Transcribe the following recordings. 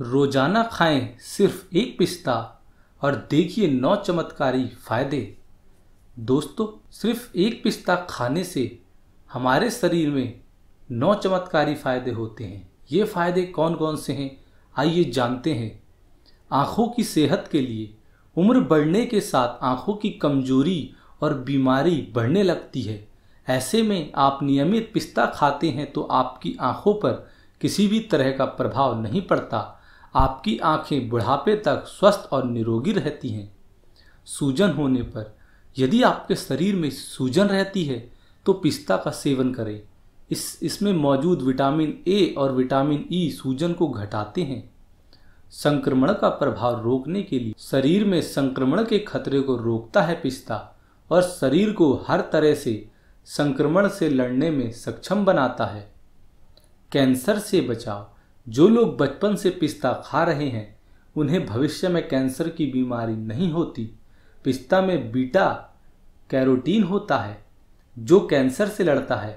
रोजाना खाएं सिर्फ एक पिस्ता और देखिए नौ चमत्कारी फायदे दोस्तों सिर्फ एक पिस्ता खाने से हमारे शरीर में नौ चमत्कारी फायदे होते हैं ये फायदे कौन कौन से हैं आइए जानते हैं आँखों की सेहत के लिए उम्र बढ़ने के साथ आँखों की कमजोरी और बीमारी बढ़ने लगती है ऐसे में आप नियमित पिस्ता खाते हैं तो आपकी आँखों पर किसी भी तरह का प्रभाव नहीं पड़ता आपकी आंखें बुढ़ापे तक स्वस्थ और निरोगी रहती हैं सूजन होने पर यदि आपके शरीर में सूजन रहती है तो पिस्ता का सेवन करें इस इसमें मौजूद विटामिन ए और विटामिन ई सूजन को घटाते हैं संक्रमण का प्रभाव रोकने के लिए शरीर में संक्रमण के खतरे को रोकता है पिस्ता और शरीर को हर तरह से संक्रमण से लड़ने में सक्षम बनाता है कैंसर से बचाव जो लोग बचपन से पिस्ता खा रहे हैं उन्हें भविष्य में कैंसर की बीमारी नहीं होती पिस्ता में बीटा कैरोटीन होता है जो कैंसर से लड़ता है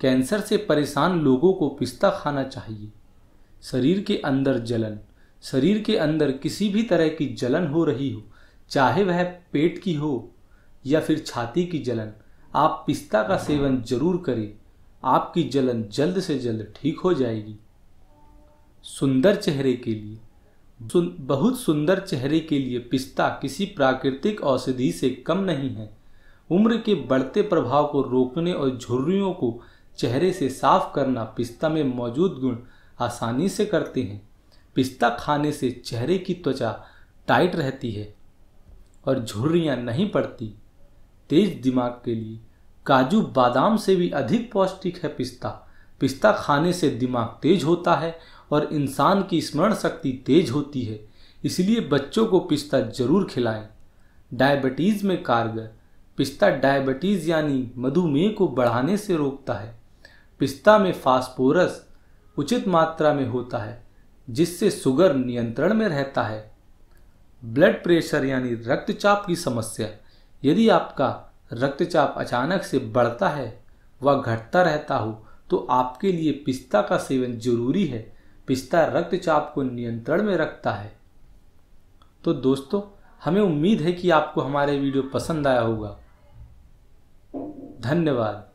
कैंसर से परेशान लोगों को पिस्ता खाना चाहिए शरीर के अंदर जलन शरीर के अंदर किसी भी तरह की जलन हो रही हो चाहे वह पेट की हो या फिर छाती की जलन आप पिस्ता का सेवन जरूर करें आपकी जलन जल्द से जल्द ठीक हो जाएगी सुंदर चेहरे के लिए सुन, बहुत सुंदर चेहरे के लिए पिस्ता किसी प्राकृतिक औषधि से कम नहीं है उम्र के बढ़ते प्रभाव को रोकने और झुर्रियों को चेहरे से साफ करना पिस्ता में मौजूद गुण आसानी से करते हैं पिस्ता खाने से चेहरे की त्वचा टाइट रहती है और झुर्रियाँ नहीं पड़ती तेज दिमाग के लिए काजू बादाम से भी अधिक पौष्टिक है पिस्ता पिस्ता खाने से दिमाग तेज होता है और इंसान की स्मरण शक्ति तेज होती है इसलिए बच्चों को पिस्ता जरूर खिलाएं डायबिटीज़ में कारगर पिस्ता डायबिटीज़ यानी मधुमेह को बढ़ाने से रोकता है पिस्ता में फास्फोरस उचित मात्रा में होता है जिससे शुगर नियंत्रण में रहता है ब्लड प्रेशर यानी रक्तचाप की समस्या यदि आपका रक्तचाप अचानक से बढ़ता है व घटता रहता हो तो आपके लिए पिस्ता का सेवन जरूरी है पिस्ता रक्तचाप को नियंत्रण में रखता है तो दोस्तों हमें उम्मीद है कि आपको हमारे वीडियो पसंद आया होगा धन्यवाद